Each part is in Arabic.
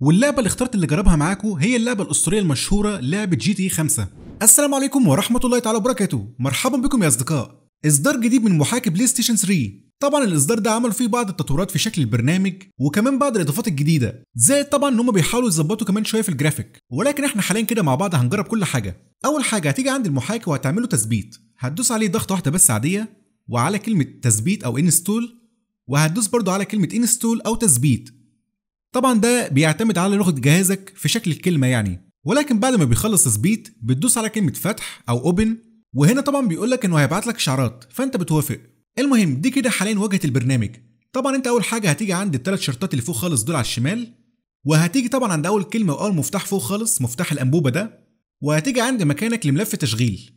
واللعبه اللي اخترت اللي جربها معاكم هي اللعبه الاسطوريه المشهوره لعبه جي تي 5 السلام عليكم ورحمه الله تعالى وبركاته مرحبا بكم يا اصدقاء اصدار جديد من محاكي بلاي ستيشن 3 طبعا الاصدار ده عملوا فيه بعض التطورات في شكل البرنامج وكمان بعض الاضافات الجديده زائد طبعا ان هم بيحاولوا يظبطوا كمان شويه في الجرافيك ولكن احنا حاليا كده مع بعض هنجرب كل حاجه اول حاجه هتيجي عند المحاكي وهتعمله تثبيت هتدوس عليه ضغطه واحده بس عاديه وعلى كلمه تثبيت او انستول وهتدوس برضو على كلمه انستول او تثبيت طبعا ده بيعتمد على لغه جهازك في شكل الكلمه يعني ولكن بعد ما بيخلص تثبيت بتدوس على كلمه فتح او اوبن وهنا طبعا بيقول لك انه هيبعت لك اشعارات فانت بتوافق المهم دي كده حاليا واجهه البرنامج طبعا انت اول حاجه هتيجي عند الثلاث شرطات اللي فوق خالص دول على الشمال وهتيجي طبعا عند اول كلمه واول مفتاح فوق خالص مفتاح الانبوبه ده وهتيجي عند مكانك لملف تشغيل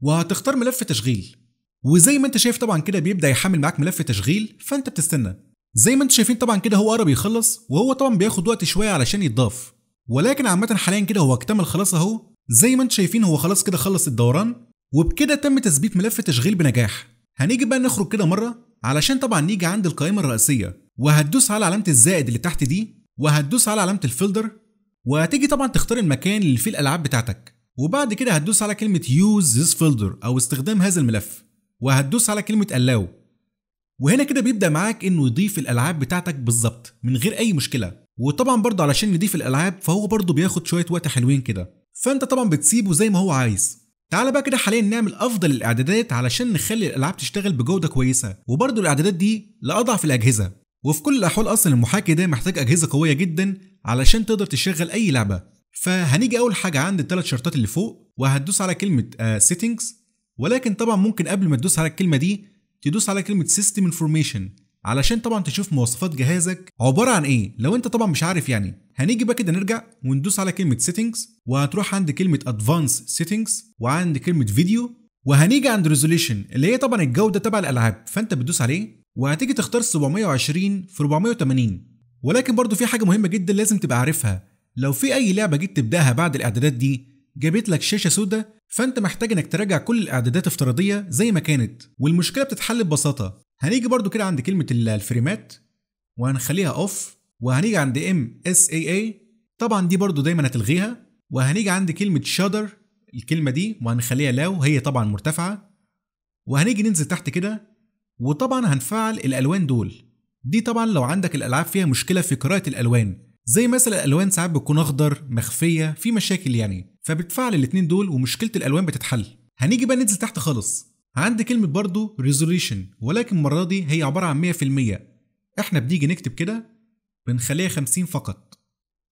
وهتختار ملف تشغيل وزي ما انت شايف طبعا كده بيبدا يحمل معاك ملف تشغيل فانت بتستنى زي ما انتم شايفين طبعا كده هو قرب يخلص وهو طبعا بياخد وقت شويه علشان يتضاف ولكن عامه حاليا كده هو اكتمل خلاص اهو زي ما انتم شايفين هو خلاص كده خلص الدوران وبكده تم تثبيت ملف تشغيل بنجاح هنيجي بقى نخرج كده مره علشان طبعا نيجي عند القائمه الرئيسيه وهتدوس على علامه الزائد اللي تحت دي وهتدوس على علامه الفلدر وهتيجي طبعا تختار المكان اللي فيه الالعاب بتاعتك وبعد كده هتدوس على كلمه يوز ذيس فولدر او استخدام هذا الملف وهتدوس على كلمه الاو وهنا كده بيبدا معاك انه يضيف الالعاب بتاعتك بالظبط من غير اي مشكله وطبعا برضه علشان يضيف الالعاب فهو برضه بياخد شويه وقت حلوين كده فانت طبعا بتسيبه زي ما هو عايز تعال بقى كده حاليا نعمل افضل الاعدادات علشان نخلي الالعاب تشتغل بجوده كويسه وبرضه الاعدادات دي لاضعف الاجهزه وفي كل الاحوال اصلا المحاكي ده محتاج اجهزه قويه جدا علشان تقدر تشغل اي لعبه فهنيجي اول حاجه عند الثلاث شرطات اللي فوق وهتدوس على كلمه سيتنجز آه، ولكن طبعا ممكن قبل ما تدوس على الكلمه دي تدوس على كلمه سيستم انفورميشن علشان طبعا تشوف مواصفات جهازك عباره عن ايه لو انت طبعا مش عارف يعني هنيجي بقى كده نرجع وندوس على كلمه سيتنجز وهتروح عند كلمه ادفانس سيتنجز وعند كلمه فيديو وهنيجي عند ريزوليوشن اللي هي طبعا الجوده تبع الالعاب فانت بتدوس عليه وهتيجي تختار 720 في 480 ولكن برضو في حاجه مهمه جدا لازم تبقى عارفها لو في اي لعبه جيت تبداها بعد الاعدادات دي جابت لك شاشه سوداء فانت محتاج انك تراجع كل الاعدادات افتراضيه زي ما كانت والمشكله بتتحل ببساطه هنيجي برضو كده عند كلمه الفريمات وهنخليها اوف وهنيجي عند ام اس اي اي طبعا دي برضو دايما هتلغيها وهنيجي عند كلمه شادر الكلمه دي وهنخليها لاو هي طبعا مرتفعه وهنيجي ننزل تحت كده وطبعا هنفعل الالوان دول دي طبعا لو عندك الالعاب فيها مشكله في قراءه الالوان زي مثلا الالوان ساعات بتكون اخضر مخفيه في مشاكل يعني فبتفعل الاثنين دول ومشكله الالوان بتتحل هنيجي بقى ننزل تحت خالص عندي كلمه برضو ريزوليشن ولكن المره دي هي عباره عن 100% احنا بنيجي نكتب كده بنخليها 50 فقط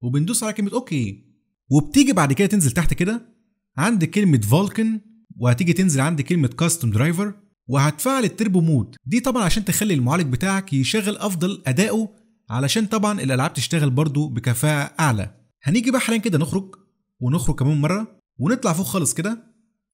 وبندوس على كلمه اوكي وبتيجي بعد كده تنزل تحت كده عند كلمه فالكن وهتيجي تنزل عند كلمه كاستم درايفر وهتفعل التربو مود دي طبعا عشان تخلي المعالج بتاعك يشغل افضل اداؤه علشان طبعا الالعاب تشتغل برضو بكفاءه اعلى هنيجي بقى حاليا كده نخرج ونخرج كمان مره ونطلع فوق خالص كده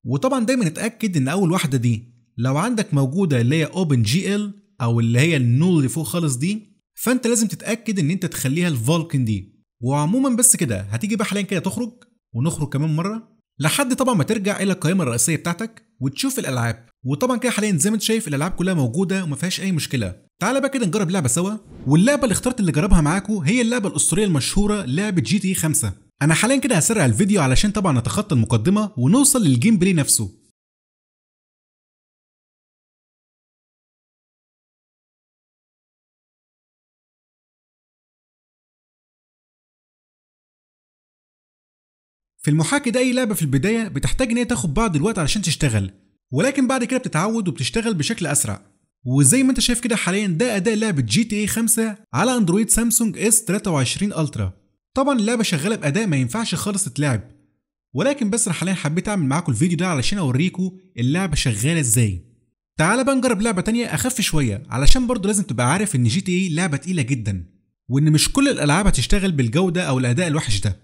وطبعا دايما اتاكد ان اول واحده دي لو عندك موجوده اللي هي اوبن جي ال او اللي هي النول اللي فوق خالص دي فانت لازم تتاكد ان انت تخليها الفالكن دي وعموما بس كده هتيجي بقى حاليا كده تخرج ونخرج كمان مره لحد طبعا ما ترجع الى القائمه الرئيسيه بتاعتك وتشوف الالعاب وطبعا كده حاليا زي ما انت شايف الالعاب كلها موجوده وما فيهاش اي مشكله تعالى بقى كده نجرب لعبه سوا واللعبه اللي اخترت اللي جربها معاكم هي اللعبه الاسطوريه المشهوره لعبه جي تي 5 انا حاليا كده هسرع الفيديو علشان طبعا نتخطى المقدمه ونوصل للجيم بلاي نفسه في المحاكي ده اي لعبه في البدايه بتحتاج ان هي تاخد بعض الوقت علشان تشتغل ولكن بعد كده بتتعود وبتشتغل بشكل اسرع وزي ما انت شايف كده حاليا ده اداء لعبه جي تي اي 5 على اندرويد سامسونج اس 23 الترا طبعا اللعبه شغاله باداء ما ينفعش خالص تتلعب ولكن بس حاليا حبيت اعمل معاكم الفيديو ده علشان اوريكم اللعبه شغاله ازاي تعال بقى نجرب لعبه تانية اخف شويه علشان برضه لازم تبقى عارف ان جي تي اي لعبه تقيله جدا وان مش كل الالعاب هتشتغل بالجوده او الاداء الوحش ده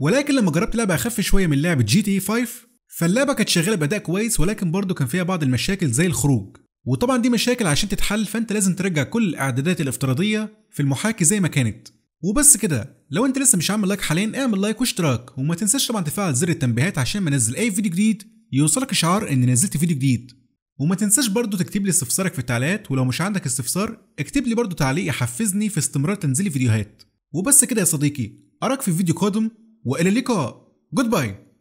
ولكن لما جربت لعبه اخف شويه من لعبه جي تي اي 5 فاللعبه كانت شغاله باداء كويس ولكن برضه كان فيها بعض المشاكل زي الخروج وطبعا دي مشاكل عشان تتحل فانت لازم ترجع كل الاعدادات الافتراضيه في المحاكي زي ما كانت وبس كده لو انت لسه مش عامل لايك حاليا اعمل لايك واشتراك وما تنساش طبعا تفعل زر التنبيهات عشان ما انزل اي فيديو جديد يوصلك اشعار ان نزلت فيديو جديد وما تنساش برضو تكتب لي استفسارك في التعليقات ولو مش عندك استفسار اكتب لي برضو تعليق يحفزني في استمرار تنزيل فيديوهات وبس كده يا صديقي اراك في فيديو قادم والى اللقاء جود باي